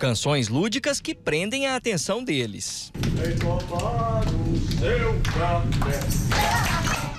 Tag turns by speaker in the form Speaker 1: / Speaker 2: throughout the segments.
Speaker 1: Canções lúdicas que prendem a atenção deles.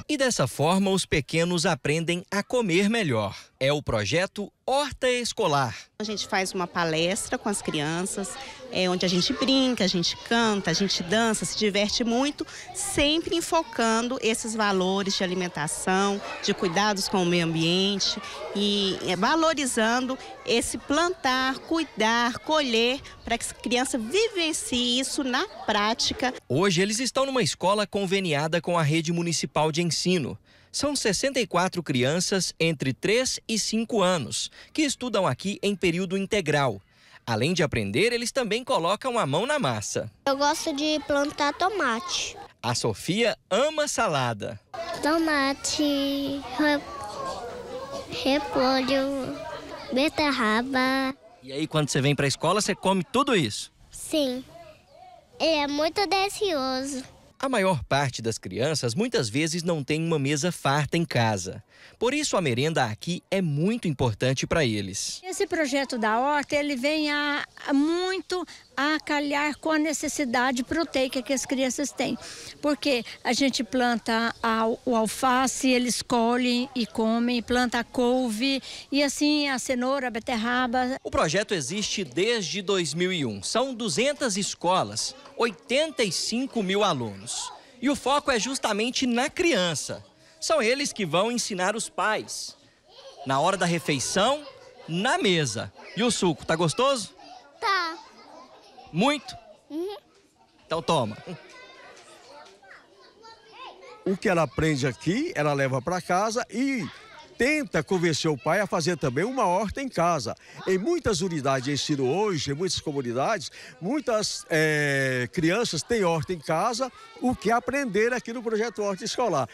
Speaker 1: E dessa forma, os pequenos aprendem a comer melhor é o projeto Horta Escolar.
Speaker 2: A gente faz uma palestra com as crianças, é, onde a gente brinca, a gente canta, a gente dança, se diverte muito, sempre enfocando esses valores de alimentação, de cuidados com o meio ambiente e é, valorizando esse plantar, cuidar, colher, para que a criança vivencie isso na prática.
Speaker 1: Hoje eles estão numa escola conveniada com a rede municipal de ensino. São 64 crianças entre 3 e 5 anos que estudam aqui em período integral. Além de aprender, eles também colocam a mão na massa.
Speaker 2: Eu gosto de plantar tomate.
Speaker 1: A Sofia ama salada.
Speaker 2: Tomate, repolho, beterraba.
Speaker 1: E aí, quando você vem para a escola, você come tudo isso?
Speaker 2: Sim. é muito delicioso. A maior
Speaker 1: parte das crianças muitas vezes não tem uma mesa farta em casa. Por isso a merenda aqui é muito importante para eles.
Speaker 3: Esse projeto da horta, ele vem a, a muito a calhar com a necessidade proteica que as crianças têm. Porque a gente planta a, o alface, eles colhem e comem, planta a couve e assim a cenoura, a beterraba. O
Speaker 1: projeto existe desde 2001. São 200 escolas, 85 mil alunos. E o foco é justamente na criança. São eles que vão ensinar os pais. Na hora da refeição, na mesa. E o suco, tá gostoso?
Speaker 4: Muito? Uhum. Então toma. O que ela aprende aqui, ela leva para casa e tenta convencer o pai a fazer também uma horta em casa. Em muitas unidades de ensino hoje, em muitas comunidades, muitas é, crianças têm horta em casa, o que aprender aqui no projeto Horta Escolar.